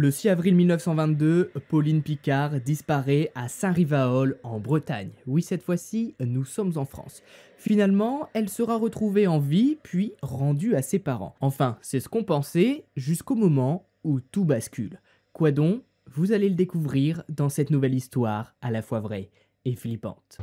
Le 6 avril 1922, Pauline Picard disparaît à Saint-Rivaol en Bretagne. Oui, cette fois-ci, nous sommes en France. Finalement, elle sera retrouvée en vie, puis rendue à ses parents. Enfin, c'est ce qu'on pensait jusqu'au moment où tout bascule. Quoi donc Vous allez le découvrir dans cette nouvelle histoire à la fois vraie et flippante.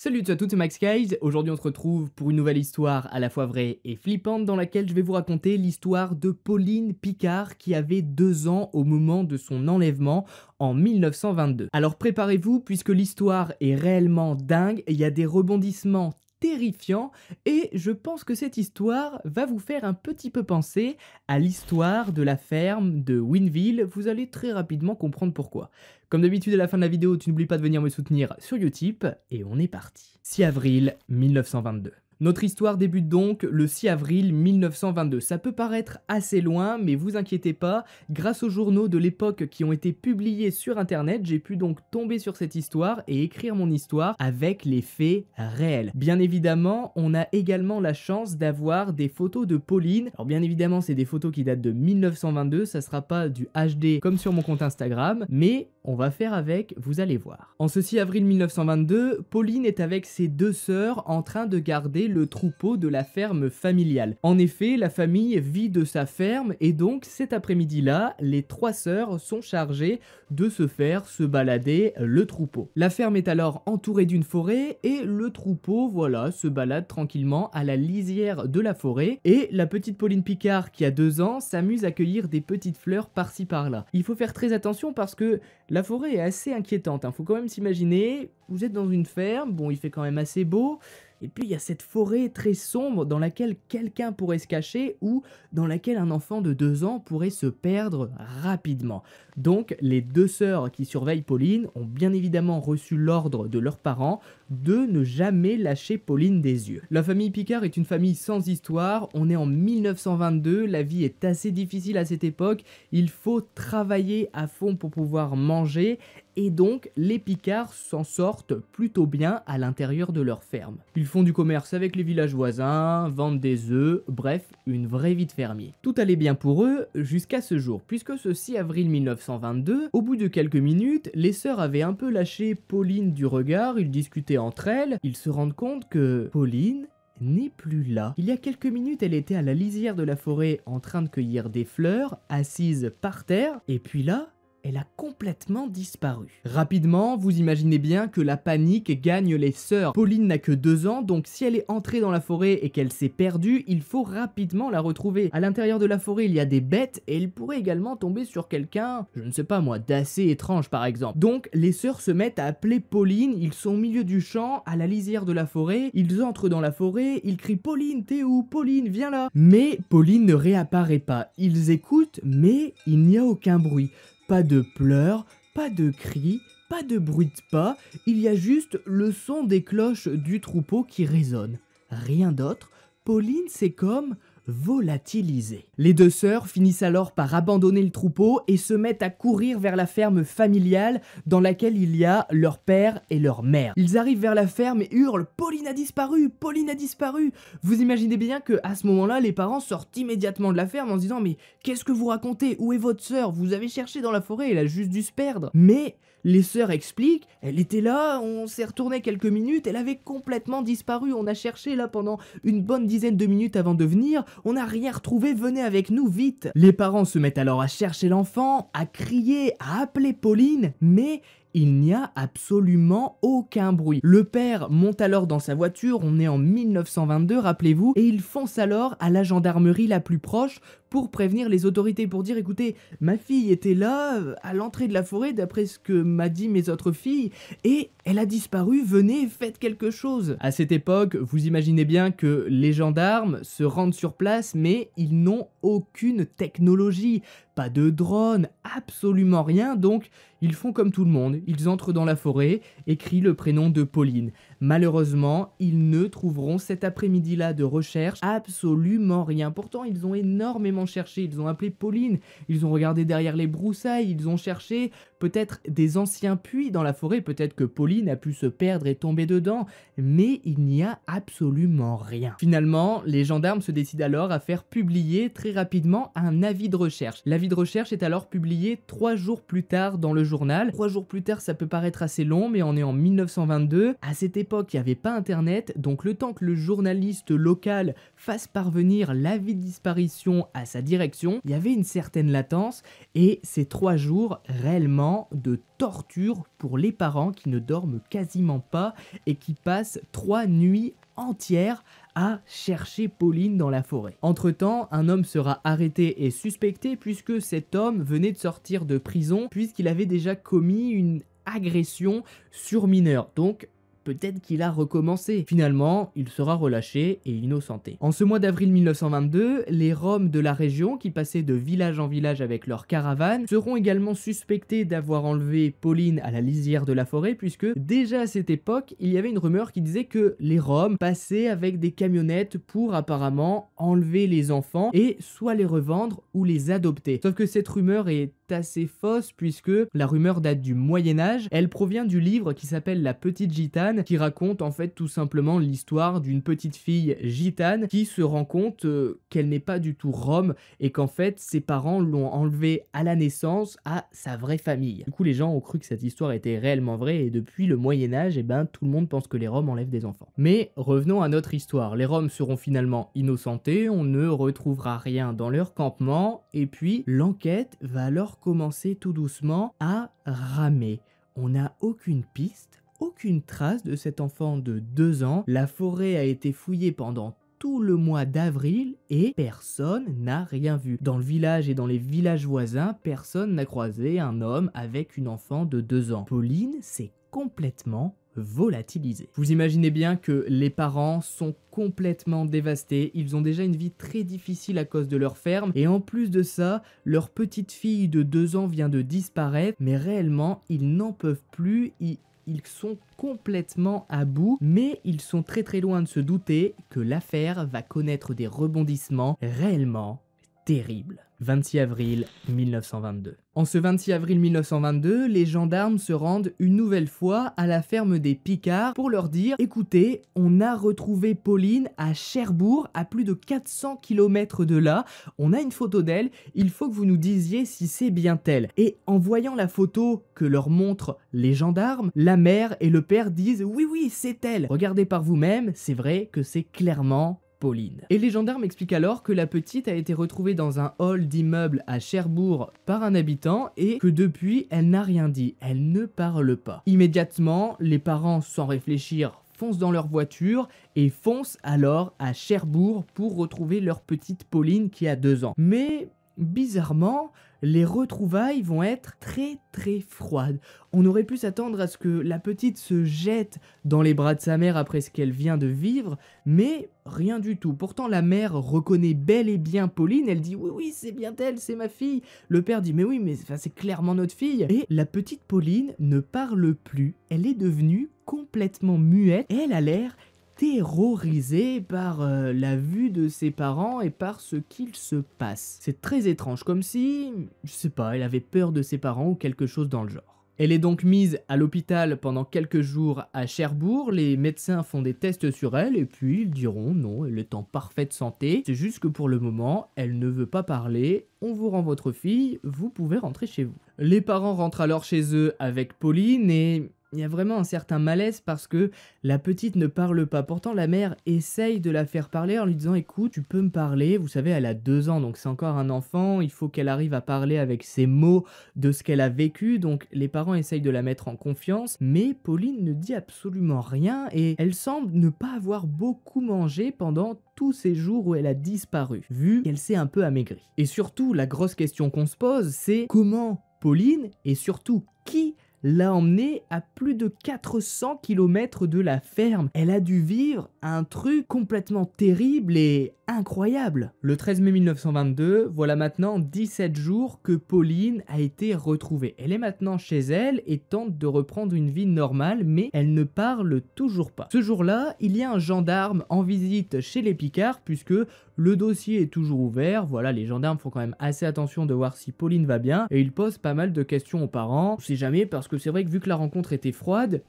Salut à toutes, c'est Max Guys. Aujourd'hui, on se retrouve pour une nouvelle histoire à la fois vraie et flippante dans laquelle je vais vous raconter l'histoire de Pauline Picard qui avait deux ans au moment de son enlèvement en 1922. Alors préparez-vous puisque l'histoire est réellement dingue et il y a des rebondissements terrifiant et je pense que cette histoire va vous faire un petit peu penser à l'histoire de la ferme de Winville, vous allez très rapidement comprendre pourquoi. Comme d'habitude à la fin de la vidéo, tu n'oublies pas de venir me soutenir sur Utip et on est parti. 6 avril 1922. Notre histoire débute donc le 6 avril 1922. Ça peut paraître assez loin, mais vous inquiétez pas, grâce aux journaux de l'époque qui ont été publiés sur internet, j'ai pu donc tomber sur cette histoire et écrire mon histoire avec les faits réels. Bien évidemment, on a également la chance d'avoir des photos de Pauline. Alors bien évidemment, c'est des photos qui datent de 1922, ça sera pas du HD comme sur mon compte Instagram, mais on va faire avec, vous allez voir. En ceci avril 1922, Pauline est avec ses deux sœurs en train de garder le troupeau de la ferme familiale. En effet, la famille vit de sa ferme et donc cet après-midi-là, les trois sœurs sont chargées de se faire se balader le troupeau. La ferme est alors entourée d'une forêt et le troupeau, voilà, se balade tranquillement à la lisière de la forêt et la petite Pauline Picard qui a deux ans s'amuse à cueillir des petites fleurs par-ci par-là. Il faut faire très attention parce que la la forêt est assez inquiétante, il hein. faut quand même s'imaginer, vous êtes dans une ferme, bon il fait quand même assez beau, et puis il y a cette forêt très sombre dans laquelle quelqu'un pourrait se cacher ou dans laquelle un enfant de 2 ans pourrait se perdre rapidement. Donc les deux sœurs qui surveillent Pauline ont bien évidemment reçu l'ordre de leurs parents de ne jamais lâcher Pauline des yeux. La famille Picard est une famille sans histoire, on est en 1922, la vie est assez difficile à cette époque, il faut travailler à fond pour pouvoir manger et donc les Picards s'en sortent plutôt bien à l'intérieur de leur ferme. Ils font du commerce avec les villages voisins, vendent des œufs, bref, une vraie vie de fermier. Tout allait bien pour eux jusqu'à ce jour, puisque ce 6 avril 1922, au bout de quelques minutes, les sœurs avaient un peu lâché Pauline du regard, ils discutaient entre elles, ils se rendent compte que Pauline n'est plus là. Il y a quelques minutes, elle était à la lisière de la forêt en train de cueillir des fleurs, assise par terre, et puis là, elle a complètement disparu. Rapidement, vous imaginez bien que la panique gagne les sœurs. Pauline n'a que deux ans, donc si elle est entrée dans la forêt et qu'elle s'est perdue, il faut rapidement la retrouver. À l'intérieur de la forêt, il y a des bêtes et elle pourrait également tomber sur quelqu'un, je ne sais pas moi, d'assez étrange par exemple. Donc les sœurs se mettent à appeler Pauline, ils sont au milieu du champ, à la lisière de la forêt, ils entrent dans la forêt, ils crient Pauline, t'es où Pauline, viens là Mais Pauline ne réapparaît pas. Ils écoutent, mais il n'y a aucun bruit. Pas de pleurs, pas de cris, pas de bruit de pas, il y a juste le son des cloches du troupeau qui résonne. Rien d'autre, Pauline c'est comme volatilisé. Les deux sœurs finissent alors par abandonner le troupeau et se mettent à courir vers la ferme familiale dans laquelle il y a leur père et leur mère. Ils arrivent vers la ferme et hurlent Pauline a disparu, Pauline a disparu. Vous imaginez bien que à ce moment-là, les parents sortent immédiatement de la ferme en disant mais qu'est-ce que vous racontez Où est votre sœur Vous avez cherché dans la forêt, elle a juste dû se perdre. Mais les sœurs expliquent, elle était là, on s'est retourné quelques minutes, elle avait complètement disparu, on a cherché là pendant une bonne dizaine de minutes avant de venir, on n'a rien retrouvé, venez avec nous vite. Les parents se mettent alors à chercher l'enfant, à crier, à appeler Pauline, mais il n'y a absolument aucun bruit. Le père monte alors dans sa voiture, on est en 1922, rappelez-vous, et il fonce alors à la gendarmerie la plus proche pour prévenir les autorités, pour dire écoutez, ma fille était là, euh, à l'entrée de la forêt, d'après ce que m'a dit mes autres filles, et elle a disparu, venez, faites quelque chose. À cette époque, vous imaginez bien que les gendarmes se rendent sur place, mais ils n'ont aucune technologie pas de drone, absolument rien, donc ils font comme tout le monde, ils entrent dans la forêt et le prénom de Pauline. Malheureusement, ils ne trouveront cet après-midi-là de recherche absolument rien. Pourtant, ils ont énormément cherché, ils ont appelé Pauline, ils ont regardé derrière les broussailles, ils ont cherché peut-être des anciens puits dans la forêt, peut-être que Pauline a pu se perdre et tomber dedans, mais il n'y a absolument rien. Finalement, les gendarmes se décident alors à faire publier très rapidement un avis de recherche de recherche est alors publié trois jours plus tard dans le journal. Trois jours plus tard, ça peut paraître assez long, mais on est en 1922. À cette époque, il n'y avait pas Internet, donc le temps que le journaliste local fasse parvenir l'avis de disparition à sa direction, il y avait une certaine latence, et ces trois jours réellement de torture pour les parents qui ne dorment quasiment pas et qui passent trois nuits entières à chercher Pauline dans la forêt. Entre-temps, un homme sera arrêté et suspecté puisque cet homme venait de sortir de prison puisqu'il avait déjà commis une agression sur mineur. Donc peut-être qu'il a recommencé. Finalement, il sera relâché et innocenté. En ce mois d'avril 1922, les Roms de la région, qui passaient de village en village avec leur caravane, seront également suspectés d'avoir enlevé Pauline à la lisière de la forêt, puisque déjà à cette époque, il y avait une rumeur qui disait que les Roms passaient avec des camionnettes pour apparemment enlever les enfants et soit les revendre ou les adopter. Sauf que cette rumeur est assez fausse puisque la rumeur date du Moyen Âge. Elle provient du livre qui s'appelle La Petite Gitane qui raconte en fait tout simplement l'histoire d'une petite fille gitane qui se rend compte euh, qu'elle n'est pas du tout rome et qu'en fait ses parents l'ont enlevée à la naissance à sa vraie famille. Du coup les gens ont cru que cette histoire était réellement vraie et depuis le Moyen Âge et eh ben tout le monde pense que les Roms enlèvent des enfants. Mais revenons à notre histoire. Les Roms seront finalement innocentés, on ne retrouvera rien dans leur campement et puis l'enquête va alors commencer tout doucement à ramer. On n'a aucune piste, aucune trace de cet enfant de 2 ans. La forêt a été fouillée pendant tout le mois d'avril et personne n'a rien vu. Dans le village et dans les villages voisins, personne n'a croisé un homme avec une enfant de 2 ans. Pauline s'est complètement volatiliser. Vous imaginez bien que les parents sont complètement dévastés, ils ont déjà une vie très difficile à cause de leur ferme, et en plus de ça, leur petite fille de 2 ans vient de disparaître, mais réellement, ils n'en peuvent plus, ils sont complètement à bout, mais ils sont très très loin de se douter que l'affaire va connaître des rebondissements réellement terrible. 26 avril 1922. En ce 26 avril 1922, les gendarmes se rendent une nouvelle fois à la ferme des Picards pour leur dire écoutez, on a retrouvé Pauline à Cherbourg, à plus de 400 km de là, on a une photo d'elle, il faut que vous nous disiez si c'est bien elle. Et en voyant la photo que leur montrent les gendarmes, la mère et le père disent oui, oui, c'est elle. Regardez par vous-même, c'est vrai que c'est clairement Pauline. Et les gendarmes expliquent alors que la petite a été retrouvée dans un hall d'immeuble à Cherbourg par un habitant et que depuis, elle n'a rien dit, elle ne parle pas. Immédiatement, les parents, sans réfléchir, foncent dans leur voiture et foncent alors à Cherbourg pour retrouver leur petite Pauline qui a deux ans. Mais bizarrement, les retrouvailles vont être très très froides. On aurait pu s'attendre à ce que la petite se jette dans les bras de sa mère après ce qu'elle vient de vivre, mais rien du tout. Pourtant la mère reconnaît bel et bien Pauline, elle dit oui oui c'est bien elle, c'est ma fille. Le père dit mais oui mais c'est clairement notre fille. Et la petite Pauline ne parle plus, elle est devenue complètement muette, elle a l'air terrorisée par euh, la vue de ses parents et par ce qu'il se passe. C'est très étrange, comme si, je sais pas, elle avait peur de ses parents ou quelque chose dans le genre. Elle est donc mise à l'hôpital pendant quelques jours à Cherbourg, les médecins font des tests sur elle et puis ils diront non, elle est en parfaite santé, c'est juste que pour le moment, elle ne veut pas parler, on vous rend votre fille, vous pouvez rentrer chez vous. Les parents rentrent alors chez eux avec Pauline et il y a vraiment un certain malaise parce que la petite ne parle pas. Pourtant, la mère essaye de la faire parler en lui disant Écoute, tu peux me parler. Vous savez, elle a deux ans, donc c'est encore un enfant. Il faut qu'elle arrive à parler avec ses mots de ce qu'elle a vécu. Donc, les parents essayent de la mettre en confiance. Mais Pauline ne dit absolument rien et elle semble ne pas avoir beaucoup mangé pendant tous ces jours où elle a disparu, vu qu'elle s'est un peu amaigrie. Et surtout, la grosse question qu'on se pose, c'est comment Pauline et surtout qui l'a emmenée à plus de 400 km de la ferme. Elle a dû vivre un truc complètement terrible et incroyable. Le 13 mai 1922, voilà maintenant 17 jours que Pauline a été retrouvée. Elle est maintenant chez elle et tente de reprendre une vie normale, mais elle ne parle toujours pas. Ce jour-là, il y a un gendarme en visite chez les Picards puisque le dossier est toujours ouvert, voilà, les gendarmes font quand même assez attention de voir si Pauline va bien, et ils posent pas mal de questions aux parents. On sait jamais, parce que c'est vrai que vu que la rencontre était froide,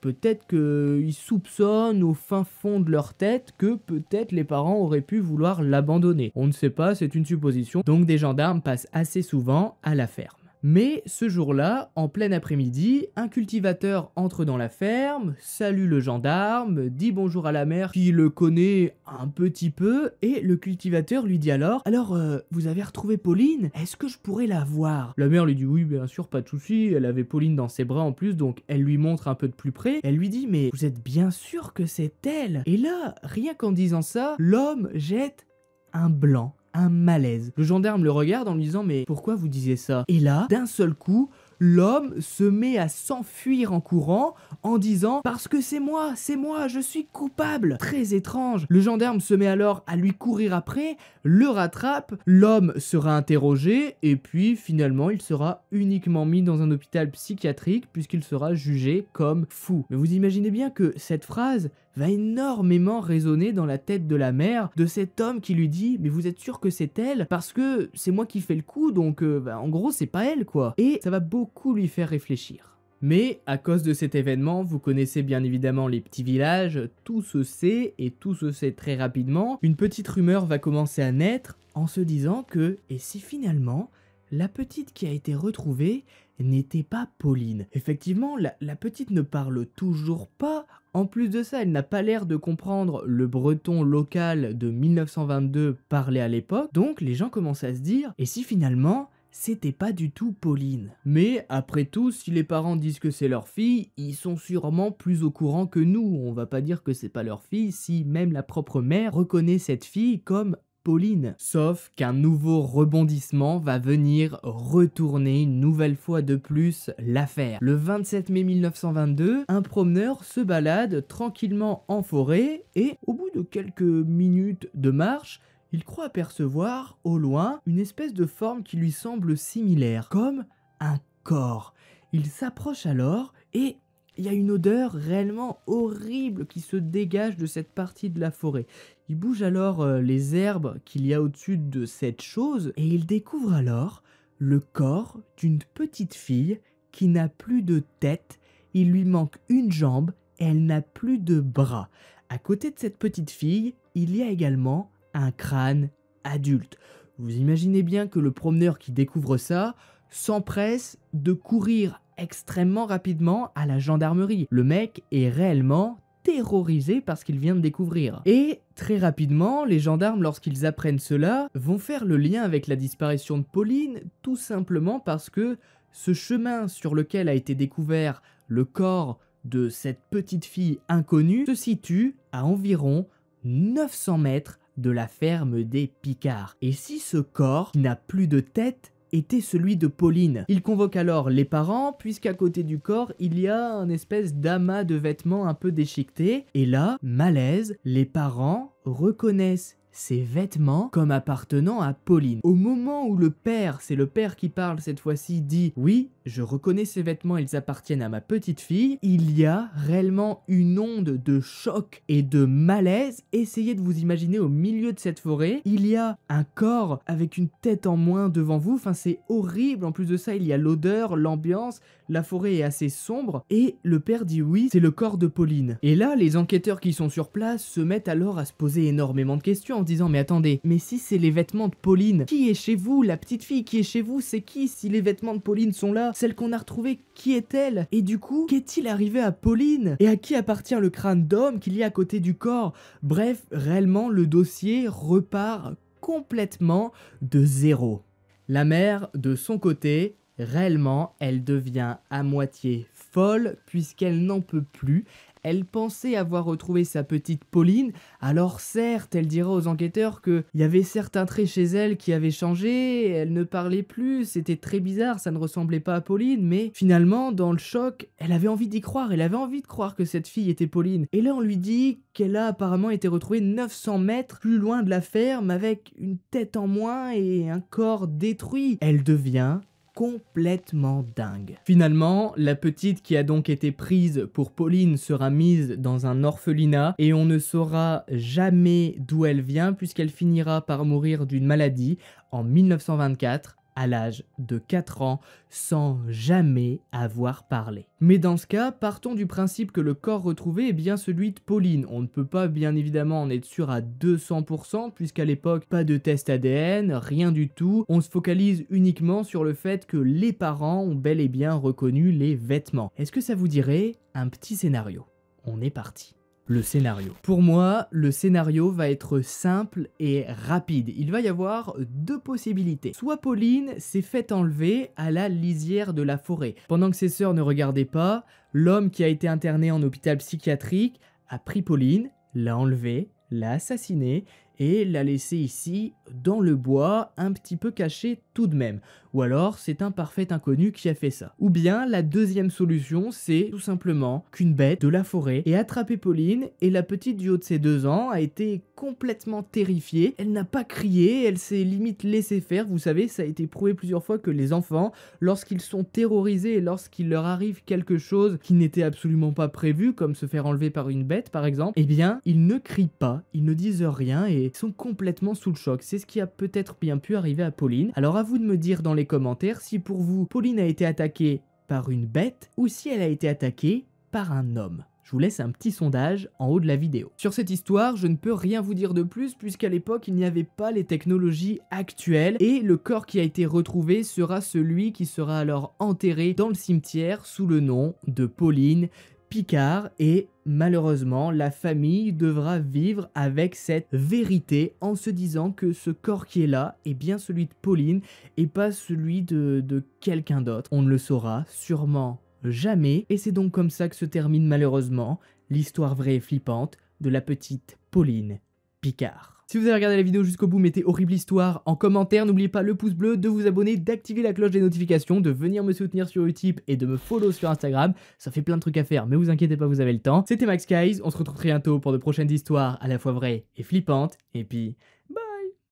peut-être qu'ils soupçonnent au fin fond de leur tête que peut-être les parents auraient pu vouloir l'abandonner. On ne sait pas, c'est une supposition, donc des gendarmes passent assez souvent à la ferme. Mais ce jour-là, en plein après-midi, un cultivateur entre dans la ferme, salue le gendarme, dit bonjour à la mère qui le connaît un petit peu, et le cultivateur lui dit alors Alors, euh, vous avez retrouvé Pauline Est-ce que je pourrais la voir La mère lui dit Oui, bien sûr, pas de souci, elle avait Pauline dans ses bras en plus, donc elle lui montre un peu de plus près, elle lui dit Mais vous êtes bien sûr que c'est elle Et là, rien qu'en disant ça, l'homme jette un blanc malaise. Le gendarme le regarde en lui disant mais pourquoi vous disiez ça Et là, d'un seul coup, l'homme se met à s'enfuir en courant en disant Parce que c'est moi, c'est moi, je suis coupable Très étrange Le gendarme se met alors à lui courir après, le rattrape, l'homme sera interrogé, et puis finalement il sera uniquement mis dans un hôpital psychiatrique puisqu'il sera jugé comme fou. Mais vous imaginez bien que cette phrase, va énormément résonner dans la tête de la mère de cet homme qui lui dit mais vous êtes sûr que c'est elle parce que c'est moi qui fais le coup donc euh, bah, en gros c'est pas elle quoi et ça va beaucoup lui faire réfléchir. Mais à cause de cet événement, vous connaissez bien évidemment les petits villages, tout se sait et tout se sait très rapidement. Une petite rumeur va commencer à naître en se disant que et si finalement la petite qui a été retrouvée, n'était pas Pauline. Effectivement, la, petite ne parle toujours pas. En plus de ça, elle n'a pas l'air de comprendre le breton local de 1922 parlé à l'époque. Donc les gens commencent à se dire, et si finalement c'était pas du tout Pauline. Mais après tout, si les parents disent que c'est leur fille, ils sont sûrement plus au courant que nous. On va pas dire que c'est pas leur fille si même la propre mère reconnaît cette fille comme Pauline. Sauf qu'un nouveau rebondissement va venir retourner une nouvelle fois de plus l'affaire. Le 27 mai 1922, un promeneur se balade tranquillement en forêt et au bout de quelques minutes de marche, il croit apercevoir au loin une espèce de forme qui lui semble similaire, comme un corps. Il s'approche alors et il y a une odeur réellement horrible qui se dégage de cette partie de la forêt. Il bouge alors euh, les herbes qu'il y a au-dessus de cette chose et il découvre alors le corps d'une petite fille qui n'a plus de tête, il lui manque une jambe elle n'a plus de bras. À côté de cette petite fille, il y a également un crâne adulte. Vous imaginez bien que le promeneur qui découvre ça s'empresse de courir extrêmement rapidement à la gendarmerie. Le mec est réellement terrorisé par ce qu'il vient de découvrir. Et très rapidement, les gendarmes, lorsqu'ils apprennent cela, vont faire le lien avec la disparition de Pauline, tout simplement parce que ce chemin sur lequel a été découvert le corps de cette petite fille inconnue se situe à environ 900 mètres de la ferme des Picards. Et si ce corps, n'a plus de tête, était celui de Pauline. Il convoque alors les parents, puisqu'à côté du corps, il y a un espèce d'amas de vêtements un peu déchiquetés. Et là, malaise, les parents reconnaissent ces vêtements comme appartenant à Pauline. Au moment où le père, c'est le père qui parle cette fois-ci, dit oui, je reconnais ces vêtements, ils appartiennent à ma petite fille, il y a réellement une onde de choc et de malaise. Essayez de vous imaginer au milieu de cette forêt, il y a un corps avec une tête en moins devant vous, enfin c'est horrible, en plus de ça il y a l'odeur, l'ambiance, la forêt est assez sombre, et le père dit oui, c'est le corps de Pauline. Et là, les enquêteurs qui sont sur place se mettent alors à se poser énormément de questions en disant mais attendez, mais si c'est les vêtements de Pauline, qui est chez vous, la petite fille qui est chez vous, c'est qui si les vêtements de Pauline sont là celle qu'on a retrouvée, qui est-elle Et du coup, qu'est-il arrivé à Pauline Et à qui appartient le crâne d'homme qu'il y a à côté du corps Bref, réellement, le dossier repart complètement de zéro. La mère, de son côté, réellement, elle devient à moitié folle puisqu'elle n'en peut plus. Elle pensait avoir retrouvé sa petite Pauline, alors certes, elle dira aux enquêteurs qu'il y avait certains traits chez elle qui avaient changé, elle ne parlait plus, c'était très bizarre, ça ne ressemblait pas à Pauline, mais finalement, dans le choc, elle avait envie d'y croire, elle avait envie de croire que cette fille était Pauline. Et là, on lui dit qu'elle a apparemment été retrouvée 900 mètres plus loin de la ferme avec une tête en moins et un corps détruit. Elle devient complètement dingue. Finalement, la petite qui a donc été prise pour Pauline sera mise dans un orphelinat et on ne saura jamais d'où elle vient puisqu'elle finira par mourir d'une maladie en 1924 à l'âge de 4 ans sans jamais avoir parlé. Mais dans ce cas, partons du principe que le corps retrouvé est bien celui de Pauline. On ne peut pas bien évidemment en être sûr à 200% puisqu'à l'époque, pas de test ADN, rien du tout. On se focalise uniquement sur le fait que les parents ont bel et bien reconnu les vêtements. Est-ce que ça vous dirait un petit scénario On est parti le scénario. Pour moi, le scénario va être simple et rapide. Il va y avoir deux possibilités. Soit Pauline s'est faite enlever à la lisière de la forêt. Pendant que ses sœurs ne regardaient pas, l'homme qui a été interné en hôpital psychiatrique a pris Pauline, l'a enlevée, l'a assassinée et la laisser ici dans le bois, un petit peu caché tout de même. Ou alors c'est un parfait inconnu qui a fait ça. Ou bien la deuxième solution c'est tout simplement qu'une bête de la forêt ait attrapé Pauline et la petite du haut de ses deux ans a été complètement terrifiée. Elle n'a pas crié, elle s'est limite laissée faire. Vous savez, ça a été prouvé plusieurs fois que les enfants, lorsqu'ils sont terrorisés et lorsqu'il leur arrive quelque chose qui n'était absolument pas prévu, comme se faire enlever par une bête par exemple, eh bien ils ne crient pas, ils ne disent rien et sont complètement sous le choc. C'est ce qui a peut-être bien pu arriver à Pauline. Alors à vous de me dire dans les commentaires si pour vous, Pauline a été attaquée par une bête ou si elle a été attaquée par un homme. Je vous laisse un petit sondage en haut de la vidéo. Sur cette histoire, je ne peux rien vous dire de plus puisqu'à l'époque, il n'y avait pas les technologies actuelles et le corps qui a été retrouvé sera celui qui sera alors enterré dans le cimetière sous le nom de Pauline Picard et malheureusement la famille devra vivre avec cette vérité en se disant que ce corps qui est là est bien celui de Pauline et pas celui de, de quelqu'un d'autre. On ne le saura sûrement jamais et c'est donc comme ça que se termine malheureusement l'histoire vraie et flippante de la petite Pauline Picard. Si vous avez regardé la vidéo jusqu'au bout, mettez horrible histoire en commentaire. N'oubliez pas le pouce bleu, de vous abonner, d'activer la cloche des notifications, de venir me soutenir sur Utip et de me follow sur Instagram. Ça fait plein de trucs à faire, mais vous inquiétez pas, vous avez le temps. C'était Max Guys, on se retrouve très bientôt pour de prochaines histoires à la fois vraies et flippantes. Et puis,